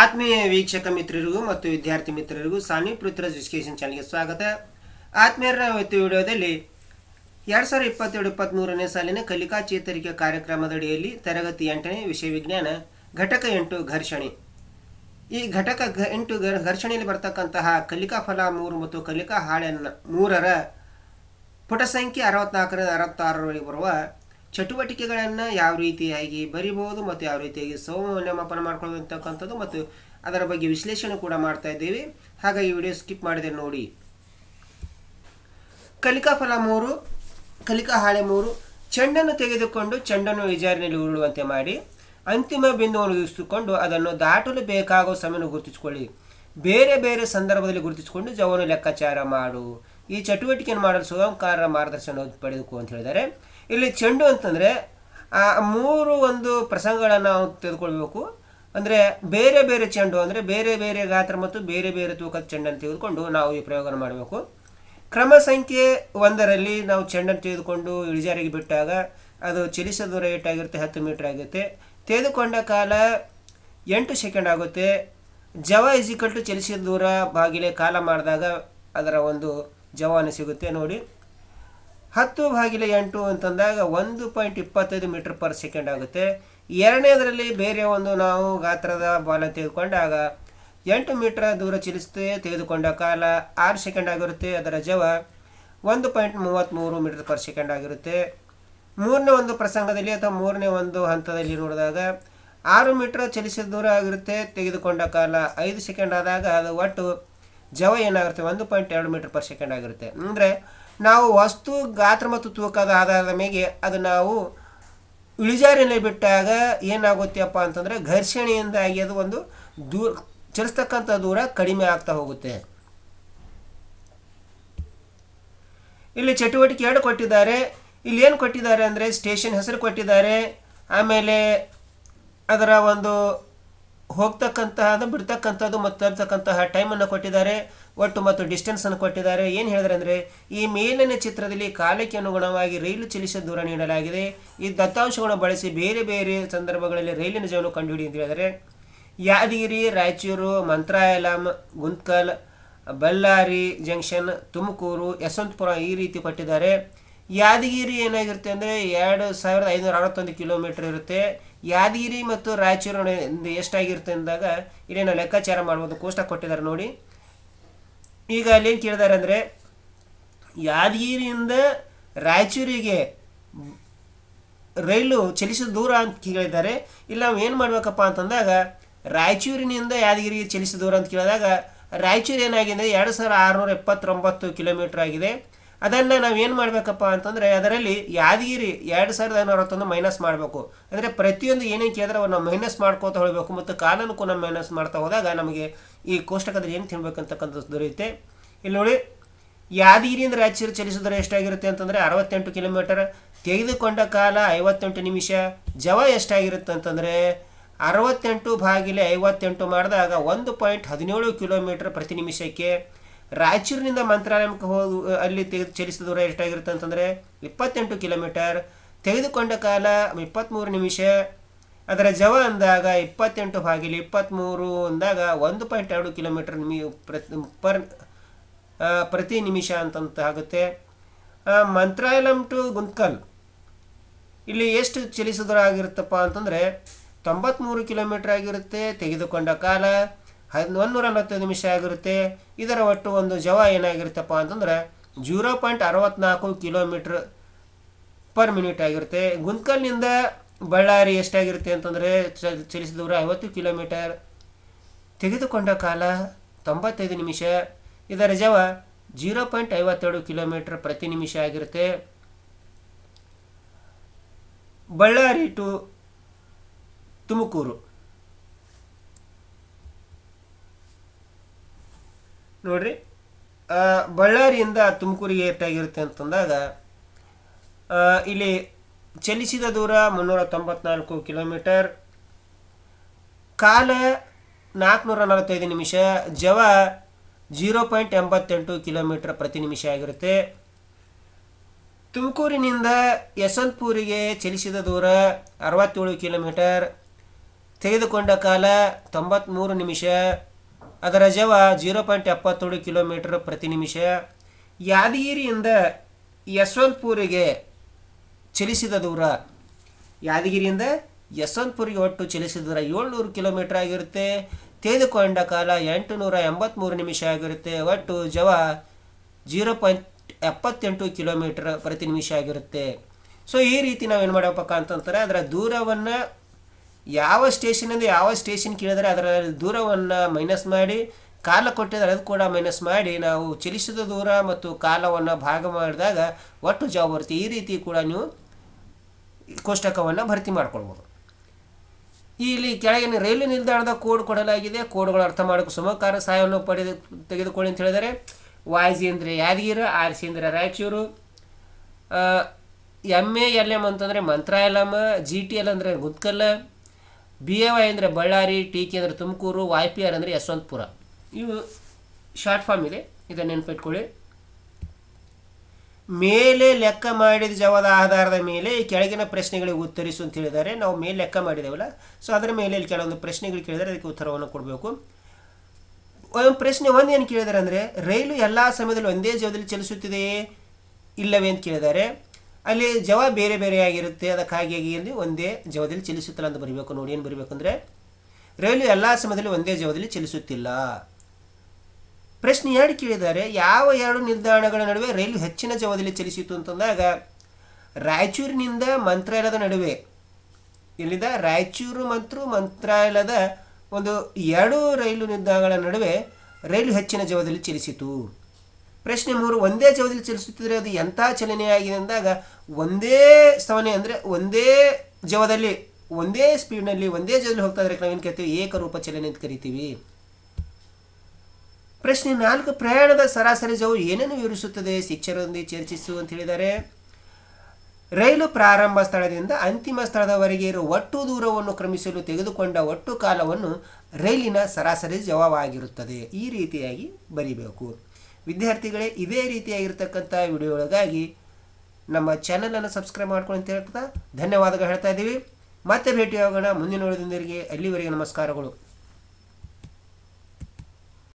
ಆತ್ಮೀಯ ವೀಕ್ಷಕ ಮಿತ್ರರಿಗೂ ಮತ್ತು ವಿದ್ಯಾರ್ಥಿ ಮಿತ್ರರಿಗೂ ಸಾನಿ ಪೃಥ್ವಿರಾಜ್ ಎಜುಕೇಷನ್ ಚಾನಲ್ಗೆ ಸ್ವಾಗತ ಆತ್ಮೀಯರ ಇವತ್ತು ವಿಡಿಯೋದಲ್ಲಿ ಎರಡು ಸಾವಿರದ ಇಪ್ಪತ್ತೆರಡು ಇಪ್ಪತ್ತ್ಮೂರನೇ ಸಾಲಿನ ಕಲಿಕಾ ಚೇತರಿಕೆ ಕಾರ್ಯಕ್ರಮದಡಿಯಲ್ಲಿ ತರಗತಿ ಎಂಟನೇ ವಿಷಯ ವಿಜ್ಞಾನ ಘಟಕ ಎಂಟು ಘರ್ಷಣೆ ಈ ಘಟಕ ಎಂಟು ಘರ್ಷಣೆಯಲ್ಲಿ ಬರ್ತಕ್ಕಂತಹ ಕಲಿಕಾ ಫಲ ಮೂರು ಮತ್ತು ಕಲಿಕಾ ಹಾಳೆ ಮೂರರ ಪುಟ ಸಂಖ್ಯೆ ಅರವತ್ನಾಲ್ಕರಿಂದ ಅರವತ್ತಾರರವರೆಗೆ ಬರುವ ಚಟುವಟಿಕೆಗಳನ್ನು ಯಾವ ರೀತಿಯಾಗಿ ಬರಿಬಹುದು ಮತ್ತು ಯಾವ ರೀತಿಯಾಗಿ ಸೌನಾಮಪನ ಮಾಡ್ಕೊಳ್ತಕ್ಕಂಥದ್ದು ಮತ್ತು ಅದರ ಬಗ್ಗೆ ವಿಶ್ಲೇಷಣೆ ಕೂಡ ಮಾಡ್ತಾ ಇದ್ದೀವಿ ಹಾಗಾಗಿ ವಿಡಿಯೋ ಸ್ಕಿಪ್ ಮಾಡಿದೆ ನೋಡಿ ಕಲಿಕಾ ಫಲ ಮೂರು ಕಲಿಕಾ ಹಾಳೆ ಮೂರು ಚೆಂಡನ್ನು ತೆಗೆದುಕೊಂಡು ಚೆಂಡನ್ನು ವಿಜಾರಿನಲ್ಲಿ ಉರುಳುವಂತೆ ಮಾಡಿ ಅಂತಿಮ ಬಿಂದುವನ್ನು ಗುರುತಿಸಿಕೊಂಡು ಅದನ್ನು ದಾಟಲು ಬೇಕಾಗುವ ಸಮಯವನ್ನು ಗುರುತಿಸಿಕೊಳ್ಳಿ ಬೇರೆ ಬೇರೆ ಸಂದರ್ಭದಲ್ಲಿ ಗುರುತಿಸಿಕೊಂಡು ಜವನು ಲೆಕ್ಕಾಚಾರ ಮಾಡು ಈ ಚಟುವಟಿಕೆಯನ್ನು ಮಾಡಲು ಸುಗಂಕಾರರ ಮಾರ್ಗದರ್ಶನ ಪಡೆದುಕೋ ಅಂತ ಹೇಳಿದರೆ ಇಲ್ಲಿ ಚೆಂಡು ಅಂತಂದರೆ ಆ ಮೂರು ಒಂದು ಪ್ರಸಂಗಗಳನ್ನು ನಾವು ತೆಗೆದುಕೊಳ್ಬೇಕು ಅಂದರೆ ಬೇರೆ ಬೇರೆ ಚೆಂಡು ಅಂದರೆ ಬೇರೆ ಬೇರೆ ಗಾತ್ರ ಮತ್ತು ಬೇರೆ ಬೇರೆ ತೂಕದ ಚೆಂಡನ್ನು ತೆಗೆದುಕೊಂಡು ನಾವು ಈ ಪ್ರಯೋಗ ಮಾಡಬೇಕು ಕ್ರಮ ಸಂಖ್ಯೆ ಒಂದರಲ್ಲಿ ನಾವು ಚೆಂಡನ್ನು ತೆಗೆದುಕೊಂಡು ಇಳಿಜಾರಿಗೆ ಬಿಟ್ಟಾಗ ಅದು ಚಲಿಸೋದು ದೂರ ಆಗಿರುತ್ತೆ ಹತ್ತು ಮೀಟ್ರ್ ಆಗುತ್ತೆ ತೆಗೆದುಕೊಂಡ ಕಾಲ ಎಂಟು ಸೆಕೆಂಡ್ ಆಗುತ್ತೆ ಜವ ಈಕ್ವಲ್ ಟು ಚಲಿಸಿದ ದೂರ ಬಾಗಿಲೇ ಕಾಲ ಮಾಡಿದಾಗ ಅದರ ಒಂದು ಜವಾನ ಸಿಗುತ್ತೆ ನೋಡಿ ಹತ್ತು ಬಾಗಿಲ ಎಂಟು ಅಂತಂದಾಗ ಒಂದು ಪಾಯಿಂಟ್ ಇಪ್ಪತ್ತೈದು ಮೀಟರ್ ಪರ್ ಸೆಕೆಂಡ್ ಆಗುತ್ತೆ ಎರಡನೇದರಲ್ಲಿ ಬೇರೆ ಒಂದು ನಾವು ಗಾತ್ರದ ಬಾಲ ತೆಗೆದುಕೊಂಡಾಗ ಎಂಟು ಮೀಟರ್ ದೂರ ಚಲಿಸುತ್ತೆ ತೆಗೆದುಕೊಂಡ ಕಾಲ ಆರು ಸೆಕೆಂಡ್ ಆಗಿರುತ್ತೆ ಅದರ ಜವ ಒಂದು ಪಾಯಿಂಟ್ ಮೂವತ್ತ್ಮೂರು ಮೀಟರ್ ಪರ್ ಸೆಕೆಂಡ್ ಆಗಿರುತ್ತೆ ಮೂರನೇ ಒಂದು ಪ್ರಸಂಗದಲ್ಲಿ ಅಥವಾ ಮೂರನೇ ಒಂದು ಹಂತದಲ್ಲಿ ನೋಡಿದಾಗ ಆರು ಮೀಟರ್ ಚಲಿಸಿದ ದೂರ ಆಗಿರುತ್ತೆ ತೆಗೆದುಕೊಂಡ ಕಾಲ ಐದು ಸೆಕೆಂಡ್ ಆದಾಗ ಅದು ಒಟ್ಟು ಜವ ಏನಾಗುತ್ತೆ ಒಂದು ಪಾಯಿಂಟ್ ಎರಡು ಮೀಟರ್ ಪರ್ ಸೆಕೆಂಡ್ ಆಗಿರುತ್ತೆ ಅಂದರೆ ನಾವು ವಸ್ತು ಗಾತ್ರ ಮತ್ತು ತೂಕದ ಆಧಾರದ ಮೇಲೆ ಅದು ನಾವು ಇಳಿಜಾರಿನಲ್ಲಿ ಬಿಟ್ಟಾಗ ಏನಾಗುತ್ತೆಪ್ಪ ಅಂತಂದರೆ ಘರ್ಷಣೆಯಿಂದಾಗಿ ಅದು ಒಂದು ದೂರ ಚಲಿಸ್ತಕ್ಕಂಥ ದೂರ ಕಡಿಮೆ ಆಗ್ತಾ ಹೋಗುತ್ತೆ ಇಲ್ಲಿ ಚಟುವಟಿಕೆ ಎರಡು ಕೊಟ್ಟಿದ್ದಾರೆ ಇಲ್ಲಿ ಏನು ಕೊಟ್ಟಿದ್ದಾರೆ ಅಂದರೆ ಸ್ಟೇಷನ್ ಹೆಸರು ಕೊಟ್ಟಿದ್ದಾರೆ ಆಮೇಲೆ ಅದರ ಒಂದು ಹೋಗ್ತಕ್ಕಂತಹದ್ದು ಬಿಡ್ತಕ್ಕಂಥದ್ದು ಮತ್ತು ತರ್ತಕ್ಕಂತಹ ಟೈಮನ್ನು ಕೊಟ್ಟಿದ್ದಾರೆ ಒಟ್ಟು ಮತ್ತು ಡಿಸ್ಟೆನ್ಸನ್ನು ಕೊಟ್ಟಿದ್ದಾರೆ ಏನು ಹೇಳಿದ್ರೆ ಅಂದರೆ ಈ ಮೇಲಿನ ಚಿತ್ರದಲ್ಲಿ ಕಾಲಕ್ಕೆ ಅನುಗುಣವಾಗಿ ರೈಲು ಚಲಿಸಿದ ದೂರ ನೀಡಲಾಗಿದೆ ಈ ದತ್ತಾಂಶಗಳನ್ನು ಬಳಸಿ ಬೇರೆ ಬೇರೆ ಸಂದರ್ಭಗಳಲ್ಲಿ ರೈಲಿನ ಜೀವನ ಕಂಡುಹಿಡಿ ಅಂತ ಹೇಳಿದರೆ ಯಾದಗಿರಿ ರಾಯಚೂರು ಮಂತ್ರಾಯಲಂ ಗುಂತ್ಕಲ್ ಬಳ್ಳಾರಿ ಜಂಕ್ಷನ್ ತುಮಕೂರು ಯಶವಂತಪುರ ಈ ರೀತಿ ಕೊಟ್ಟಿದ್ದಾರೆ ಯಾದಗಿರಿ ಏನಾಗಿರುತ್ತೆ ಅಂದರೆ ಎರಡು ಸಾವಿರದ ಐನೂರ ಅರವತ್ತೊಂದು ಕಿಲೋಮೀಟರ್ ಇರುತ್ತೆ ಯಾದಗಿರಿ ಮತ್ತು ರಾಯಚೂರು ಎಷ್ಟಾಗಿರುತ್ತೆ ಅಂದಾಗ ಇಲ್ಲಿ ಲೆಕ್ಕಾಚಾರ ಮಾಡ್ಬೋದು ಕೋಷ್ಟ ಕೊಟ್ಟಿದ್ದಾರೆ ನೋಡಿ ಈಗ ಏನು ಕೇಳಿದಾರೆ ಅಂದರೆ ಯಾದಗಿರಿಯಿಂದ ರಾಯಚೂರಿಗೆ ರೈಲು ಚಲಿಸಿದ ದೂರ ಅಂತ ಕೇಳಿದ್ದಾರೆ ಇಲ್ಲಿ ನಾವು ಏನು ಮಾಡಬೇಕಪ್ಪ ಅಂತಂದಾಗ ರಾಯಚೂರಿನಿಂದ ಯಾದಗಿರಿಗೆ ಚಲಿಸಿದ ದೂರ ಅಂತ ಕೇಳಿದಾಗ ರಾಯಚೂರು ಏನಾಗಿದೆ ಎರಡು ಸಾವಿರದ ಆರುನೂರ ಎಪ್ಪತ್ತೊಂಬತ್ತು ಕಿಲೋಮೀಟರ್ ಆಗಿದೆ ಅದನ್ನು ನಾವು ಏನು ಮಾಡಬೇಕಪ್ಪ ಅಂತಂದರೆ ಅದರಲ್ಲಿ ಯಾದಗಿರಿ ಎರಡು ಸಾವಿರದ ಐನೂರತ್ತೊಂದು ಮೈನಸ್ ಮಾಡಬೇಕು ಅಂದರೆ ಪ್ರತಿಯೊಂದು ಏನೇನು ಕೇಳಿದ್ರೆ ನಾವು ಮೈನಸ್ ಮಾಡ್ಕೋತಾ ಹೋಗಬೇಕು ಮತ್ತು ಕಾಲನಕ್ಕೂ ನಾವು ಮೈನಸ್ ಮಾಡ್ತಾ ಹೋದಾಗ ನಮಗೆ ಈ ಕೋಷ್ಟಕದಲ್ಲಿ ಏನು ತಿನ್ಬೇಕಂತಕ್ಕಂಥದ್ದು ದೊರೆಯುತ್ತೆ ಇಲ್ಲಿ ನೋಡಿ ಯಾದಗಿರಿಯಿಂದ ರಾಯಚೂರು ಚಲಿಸಿದರೆ ಎಷ್ಟಾಗಿರುತ್ತೆ ಅಂತಂದರೆ ಅರವತ್ತೆಂಟು ಕಿಲೋಮೀಟರ್ ತೆಗೆದುಕೊಂಡ ಕಾಲ ಐವತ್ತೆಂಟು ನಿಮಿಷ ಜವ ಎಷ್ಟಾಗಿರುತ್ತೆ ಅಂತಂದರೆ ಅರವತ್ತೆಂಟು ಬಾಗಿಲೆ ಐವತ್ತೆಂಟು ಮಾಡಿದಾಗ ಒಂದು ಪಾಯಿಂಟ್ ಹದಿನೇಳು ಕಿಲೋಮೀಟರ್ ಪ್ರತಿ ನಿಮಿಷಕ್ಕೆ ರಾಯಚೂರಿನಿಂದ ಮಂತ್ರಾಲಯಕ್ಕೆ ಹೋದ ಅಲ್ಲಿ ತೆಗೆದು ಚಲಿಸಿದ ದೂರ ಎಷ್ಟಾಗಿರುತ್ತೆ ಅಂತಂದರೆ ಇಪ್ಪತ್ತೆಂಟು ಕಿಲೋಮೀಟರ್ ತೆಗೆದುಕೊಂಡ ಕಾಲ ಇಪ್ಪತ್ತ್ಮೂರು ನಿಮಿಷ ಅದರ ಜವ ಅಂದಾಗ ಇಪ್ಪತ್ತೆಂಟು ಬಾಗಿಲು ಇಪ್ಪತ್ತ್ಮೂರು ಅಂದಾಗ ಒಂದು ಪಾಯಿಂಟ್ ಎರಡು ಕಿಲೋಮೀಟರ್ ನಿಮಿ ಪ್ರತಿ ಪರ್ ಪ್ರತಿ ನಿಮಿಷ ಅಂತಂತ ಆಗುತ್ತೆ ಮಂತ್ರಾಲಯಂ ಟು ಗುಂತ್ಕಲ್ ಇಲ್ಲಿ ಎಷ್ಟು ಚಲಿಸಿದ್ರ ಆಗಿರುತ್ತಪ್ಪ ಅಂತಂದರೆ ತೊಂಬತ್ತ್ಮೂರು ಕಿಲೋಮೀಟರ್ ಆಗಿರುತ್ತೆ ತೆಗೆದುಕೊಂಡ ಕಾಲ ಒಂದೂರ ನಲವತ್ತೈದು ನಿಮಿಷ ಆಗಿರುತ್ತೆ ಇದರ ಒಟ್ಟು ಒಂದು ಜವ ಏನಾಗಿರುತ್ತಪ್ಪ ಅಂತಂದ್ರೆ ಜೀರೋ ಪಾಯಿಂಟ್ ಅರವತ್ನಾಲ್ಕು ಕಿಲೋಮೀಟ್ರ್ ಪರ್ ಮಿನಿಟ್ ಆಗಿರುತ್ತೆ ಗುಂತ್ಕಲ್ನಿಂದ ಬಳ್ಳಾರಿ ಎಷ್ಟಾಗಿರುತ್ತೆ ಅಂತಂದರೆ ಚಲಿಸಿದ ದೂರ ಐವತ್ತು ಕಿಲೋಮೀಟರ್ ತೆಗೆದುಕೊಂಡ ಕಾಲ ತೊಂಬತ್ತೈದು ನಿಮಿಷ ಇದರ ಜವ ಜೀರೋ ಪಾಯಿಂಟ್ ಐವತ್ತೆರಡು ಕಿಲೋಮೀಟರ್ ಪ್ರತಿ ನಿಮಿಷ ಆಗಿರುತ್ತೆ ಬಳ್ಳಾರಿ ಟು ತುಮಕೂರು ನೋಡ್ರಿ ಬಳ್ಳಾರಿಯಿಂದ ತುಮಕೂರಿಗೆ ಏಟಾಗಿರುತ್ತೆ ಅಂತಂದಾಗ ಇಲ್ಲಿ ಚಲಿಸಿದ ದೂರ ಮುನ್ನೂರ ತೊಂಬತ್ನಾಲ್ಕು ಕಿಲೋಮೀಟರ್ ಕಾಲ ನಾಲ್ಕುನೂರ ನಲವತ್ತೈದು ನಿಮಿಷ ಜವ ಜೀರೋ ಪಾಯಿಂಟ್ ಎಂಬತ್ತೆಂಟು ಕಿಲೋಮೀಟರ್ ಪ್ರತಿ ನಿಮಿಷ ಆಗಿರುತ್ತೆ ತುಮಕೂರಿನಿಂದ ಯಶವಂತಪುರಿಗೆ ಚಲಿಸಿದ ದೂರ ಅರವತ್ತೇಳು ಕಿಲೋಮೀಟರ್ ತೆಗೆದುಕೊಂಡ ಕಾಲ ತೊಂಬತ್ತ್ಮೂರು ನಿಮಿಷ ಅದರ ಜವ ಜೀರೋ ಪಾಯಿಂಟ್ ಎಪ್ಪತ್ತೇಳು ಕಿಲೋಮೀಟರ್ ಪ್ರತಿ ನಿಮಿಷ ಯಾದಗಿರಿಯಿಂದ ಯಶವಂತಪುರಿಗೆ ಚಲಿಸಿದ ದೂರ ಯಾದಗಿರಿಯಿಂದ ಯಶವಂತಪುರಿಗೆ ಒಟ್ಟು ಚಲಿಸಿದ ದೂರ ಏಳ್ನೂರು ಕಿಲೋಮೀಟರ್ ಆಗಿರುತ್ತೆ ತೆಗೆದುಕೊಂಡ ಕಾಲ ಎಂಟುನೂರ ಎಂಬತ್ತ್ಮೂರು ನಿಮಿಷ ಆಗಿರುತ್ತೆ ಒಟ್ಟು ಜವ ಜೀರೋ ಪಾಯಿಂಟ್ ಎಪ್ಪತ್ತೆಂಟು ಕಿಲೋಮೀಟರ್ ಪ್ರತಿ ನಿಮಿಷ ಆಗಿರುತ್ತೆ ಸೊ ಈ ರೀತಿ ನಾವು ಏನು ಮಾಡಬೇಕಪ್ಪ ಅಂತಂತಾರೆ ಅದರ ದೂರವನ್ನು ಯಾವ ಸ್ಟೇಷನಿಂದ ಯಾವ ಸ್ಟೇಷನ್ ಕೇಳಿದರೆ ಅದರ ದೂರವನ್ನು ಮೈನಸ್ ಮಾಡಿ ಕಾಲ ಕೊಟ್ಟಿದ್ದಾರೆ ಅದು ಕೂಡ ಮೈನಸ್ ಮಾಡಿ ನಾವು ಚಲಿಸಿದ ದೂರ ಮತ್ತು ಕಾಲವನ್ನು ಭಾಗ ಮಾಡಿದಾಗ ಒಟ್ಟು ಜಾಬ್ ಬರುತ್ತೆ ಈ ರೀತಿ ಕೂಡ ನೀವು ಕೋಷ್ಟಕವನ್ನು ಭರ್ತಿ ಮಾಡ್ಕೊಳ್ಬೋದು ಇಲ್ಲಿ ಕೆಳಗಿನ ರೈಲ್ವೆ ನಿಲ್ದಾಣದ ಕೋಡ್ ಕೊಡಲಾಗಿದೆ ಕೋಡ್ಗಳು ಅರ್ಥ ಮಾಡೋಕೆ ಸುಮಕಾರ ಸಹಾಯವನ್ನು ಪಡೆದು ತೆಗೆದುಕೊಳ್ಳಿ ಅಂತ ಹೇಳಿದರೆ ಜಿ ಅಂದರೆ ಯಾದಗಿರಿ ಆರ್ ಸಿ ಅಂದರೆ Raichur M A L M ಅಂತಂದರೆ ಮಂತ್ರಾಯಲಮ ಜಿ ಟಿ ಎಲ್ ಅಂದರೆ ಗುತ್ಕಲ್ ಬಿ ಎ ವೈ ಅಂದರೆ ಬಳ್ಳಾರಿ ಟಿ ಕೆ ಅಂದರೆ ತುಮಕೂರು ವೈ ಪಿ ಆರ್ ಅಂದರೆ ಯಶವಂತಪುರ ಇವು ಶಾರ್ಟ್ ಫಾರ್ಮ್ ಇದೆ ಇದನ್ನು ನೆನಪಿಟ್ಕೊಳ್ಳಿ ಮೇಲೆ ಲೆಕ್ಕ ಮಾಡಿದ ಜವದ ಆಧಾರದ ಮೇಲೆ ಈ ಕೆಳಗಿನ ಪ್ರಶ್ನೆಗಳಿಗೆ ಉತ್ತರಿಸು ಅಂತ ಹೇಳಿದ್ದಾರೆ ನಾವು ಮೇಲೆ ಲೆಕ್ಕ ಮಾಡಿದ್ದೇವಲ್ಲ ಸೊ ಅದರ ಮೇಲೆ ಇಲ್ಲಿ ಕೆಲವೊಂದು ಪ್ರಶ್ನೆಗಳು ಕೇಳಿದರೆ ಅದಕ್ಕೆ ಉತ್ತರವನ್ನು ಕೊಡಬೇಕು ಒಂದು ಪ್ರಶ್ನೆ ಒಂದು ಏನು ಕೇಳಿದ್ದಾರೆ ಅಂದರೆ ರೈಲು ಎಲ್ಲ ಸಮಯದಲ್ಲಿ ಒಂದೇ ಜವದಲ್ಲಿ ಚಲಿಸುತ್ತಿದೆಯೇ ಇಲ್ಲವೇ ಅಂತ ಕೇಳಿದ್ದಾರೆ ಅಲ್ಲಿ ಜವ ಬೇರೆ ಬೇರೆಯಾಗಿರುತ್ತೆ ಅದಕ್ಕಾಗಿ ಇಲ್ಲಿ ಒಂದೇ ಜವದಲ್ಲಿ ಚಲಿಸುತ್ತಿಲ್ಲ ಅಂತ ಬರಬೇಕು ನೋಡಿ ಏನು ಬರಬೇಕು ಅಂದರೆ ರೈಲು ಎಲ್ಲ ಸಮಯದಲ್ಲಿ ಒಂದೇ ಜವದಲ್ಲಿ ಚಲಿಸುತ್ತಿಲ್ಲ ಪ್ರಶ್ನೆ ಎರಡು ಕೇಳಿದ್ದಾರೆ ಯಾವ ಎರಡು ನಿಲ್ದಾಣಗಳ ನಡುವೆ ರೈಲು ಹೆಚ್ಚಿನ ಜವದಲ್ಲಿ ಚಲಿಸಿತು ಅಂತಂದಾಗ ರಾಯಚೂರಿನಿಂದ ಮಂತ್ರಾಲಯದ ನಡುವೆ ಇಲ್ಲಿಂದ ರಾಯಚೂರು ಮತ್ತು ಮಂತ್ರಾಲಯದ ಒಂದು ಎರಡು ರೈಲು ನಿಲ್ದಾಣಗಳ ನಡುವೆ ರೈಲು ಹೆಚ್ಚಿನ ಜವದಲ್ಲಿ ಚಲಿಸಿತು ಪ್ರಶ್ನೆ ಮೂರು ಒಂದೇ ಜವದಲ್ಲಿ ಚಲಿಸುತ್ತಿದ್ರೆ ಅದು ಎಂಥ ಚಲನೆಯಾಗಿದೆ ಅಂದಾಗ ಒಂದೇ ಸ್ತವನೆ ಅಂದರೆ ಒಂದೇ ಜವದಲ್ಲಿ ಒಂದೇ ಸ್ಪೀಡ್ನಲ್ಲಿ ಒಂದೇ ಜವದಲ್ಲಿ ಹೋಗ್ತಾ ಇದ್ರೆ ನಾವೇನು ಕರಿತೀವಿ ಏಕರೂಪ ಚಲನೆ ಅಂತ ಕರಿತೀವಿ ಪ್ರಶ್ನೆ ನಾಲ್ಕು ಪ್ರಯಾಣದ ಸರಾಸರಿ ಜವ ಏನೇನು ವಿವರಿಸುತ್ತದೆ ಶಿಕ್ಷರೊಂದಿಗೆ ಚರ್ಚಿಸು ಅಂತ ಹೇಳಿದರೆ ರೈಲು ಪ್ರಾರಂಭ ಸ್ಥಳದಿಂದ ಅಂತಿಮ ಸ್ಥಳದವರೆಗೆ ಇರುವ ಒಟ್ಟು ದೂರವನ್ನು ಕ್ರಮಿಸಲು ತೆಗೆದುಕೊಂಡ ಒಟ್ಟು ಕಾಲವನ್ನು ರೈಲಿನ ಸರಾಸರಿ ಜವವಾಗಿರುತ್ತದೆ ಈ ರೀತಿಯಾಗಿ ಬರಿಬೇಕು ವಿದ್ಯಾರ್ಥಿಗಳೇ ಇದೇ ರೀತಿಯಾಗಿರ್ತಕ್ಕಂಥ ವಿಡಿಯೋಗಳಿಗಾಗಿ ನಮ್ಮ ಚಾನಲನ್ನು ಸಬ್ಸ್ಕ್ರೈಬ್ ಮಾಡ್ಕೊಳ್ಳಿ ಅಂತ ಹೇಳ್ತಾ ಧನ್ಯವಾದಗಳು ಹೇಳ್ತಾ ಇದ್ದೀವಿ ಮತ್ತೆ ಭೇಟಿಯಾಗೋಣ ಮುಂದಿನ ಉಳಿದೊಂದಿಗೆ ಅಲ್ಲಿವರೆಗೆ ನಮಸ್ಕಾರಗಳು